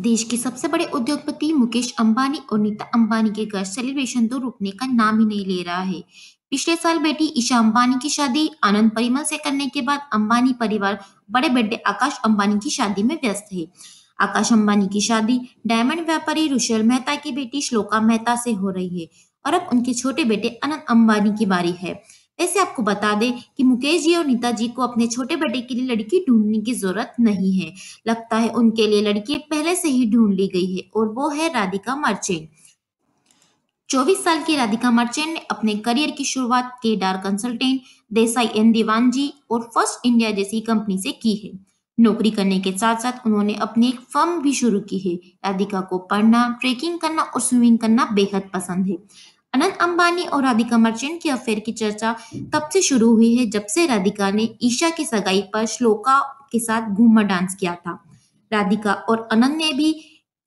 देश के सबसे बड़े उद्योगपति मुकेश अंबानी और नीता अंबानी के घर सेलिब्रेशन तो रुकने का नाम ही नहीं ले रहा है पिछले साल बेटी ईशा अंबानी की शादी आनंद परिमल से करने के बाद अंबानी परिवार बड़े बेटे आकाश अंबानी की शादी में व्यस्त है आकाश अंबानी की शादी डायमंड व्यापारी रुशल मेहता की बेटी श्लोका मेहता से हो रही है और अब उनके छोटे बेटे अनंत अंबानी की बारी है वैसे आपको बता दें कि मुकेश जी और नीता जी को अपने छोटे बेटे के लिए लड़की ढूंढने की जरूरत नहीं है लगता है उनके लिए लड़की पहले से ही ढूंढ ली गई है और वो है राधिका मर्चेंट चौबीस साल की राधिका मर्चेंट ने अपने करियर की शुरुआत केडार कंसल्टेंट देसाई एन दीवान जी और फर्स्ट इंडिया जैसी कंपनी से की है नौकरी करने के साथ साथ उन्होंने अपनी एक फर्म भी शुरू की है राधिका को पढ़ना ट्रेकिंग करना और स्विमिंग करना बेहद पसंद है अनंत अंबानी और राधिका मर्चेंट के अफेयर की चर्चा तब से शुरू हुई है जब से राधिका ने ईशा की सगाई पर श्लोका के साथ घूमर डांस किया था राधिका और अनंत ने भी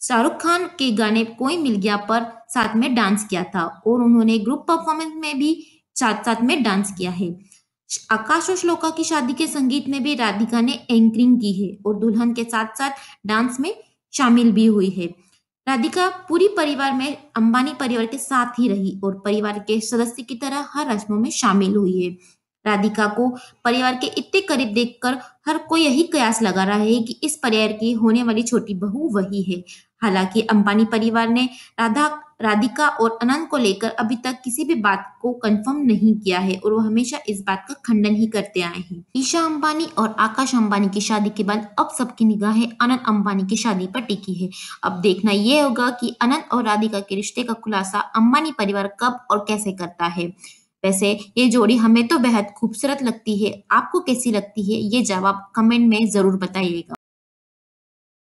शाहरुख खान के गाने कोई मिल गया पर साथ में डांस किया था और उन्होंने ग्रुप परफॉर्मेंस में भी साथ साथ में डांस किया है आकाश और श्लोका की शादी के संगीत में भी राधिका ने एंकरिंग की है और दुल्हन के साथ साथ डांस में शामिल भी हुई है राधिका पूरी परिवार में अंबानी परिवार के साथ ही रही और परिवार के सदस्य की तरह हर रस्मों में शामिल हुई है राधिका को परिवार के इतने करीब देखकर हर कोई यही कयास लगा रहा है कि इस परिवार की होने वाली छोटी बहू वही है हालांकि अंबानी परिवार ने राधा राधिका और अनंत को लेकर अभी तक किसी भी बात को कंफर्म नहीं किया है और वो हमेशा इस बात का खंडन ही करते आए हैं ईशा अंबानी और आकाश अंबानी की शादी के बाद अब सबकी निगाहें अनंत अंबानी की शादी पर टिकी है अब देखना यह होगा कि अनंत और राधिका के रिश्ते का खुलासा अंबानी परिवार कब और कैसे करता है वैसे ये जोड़ी हमें तो बेहद खूबसूरत लगती है आपको कैसी लगती है ये जवाब कमेंट में जरूर बताइएगा